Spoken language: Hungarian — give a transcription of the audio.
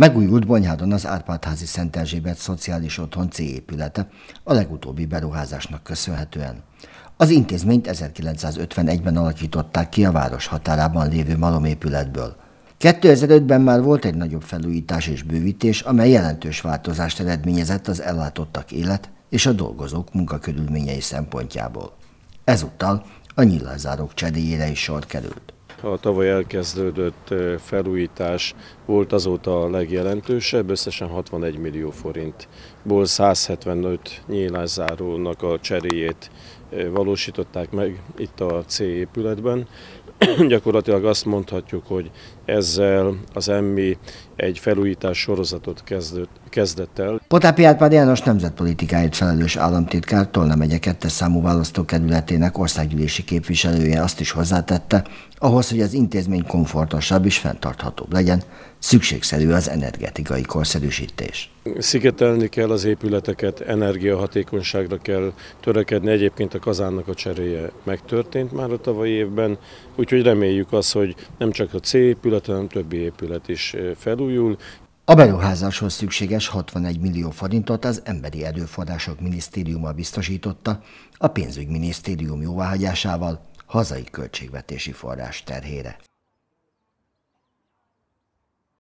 Megújult Bonyhádon az Árpádházi Szent Erzsébet Szociális Otthon C épülete, a legutóbbi beruházásnak köszönhetően. Az intézményt 1951-ben alakították ki a város határában lévő malomépületből. 2005-ben már volt egy nagyobb felújítás és bővítés, amely jelentős változást eredményezett az ellátottak élet és a dolgozók munkakörülményei szempontjából. Ezúttal a nyilázárok cseréjére is sor került. A tavaly elkezdődött felújítás volt azóta a legjelentősebb, összesen 61 millió forintból 175 nyílászárónak a cseréjét valósították meg itt a C épületben. gyakorlatilag azt mondhatjuk, hogy ezzel az emmi egy felújítás sorozatot kezdött, kezdett el. Potápi Árpád János nemzetpolitikáért felelős államtitkár Tolna megye kettes számú választókerületének országgyűlési képviselője azt is hozzátette, ahhoz, hogy az intézmény komfortosabb és fenntarthatóbb legyen, szükségszerű az energetikai korszerűsítés. Szigetelni kell az épületeket, energiahatékonyságra kell törekedni. Egyébként a kazánnak a cseréje megtörtént már a tavalyi évben, úgy Úgyhogy reméljük azt, hogy nem csak a C épület, hanem többi épület is felújul. A beruházáshoz szükséges 61 millió forintot az Emberi Erőforrások Minisztériuma biztosította a pénzügyminisztérium jóváhagyásával hazai költségvetési forrás terhére.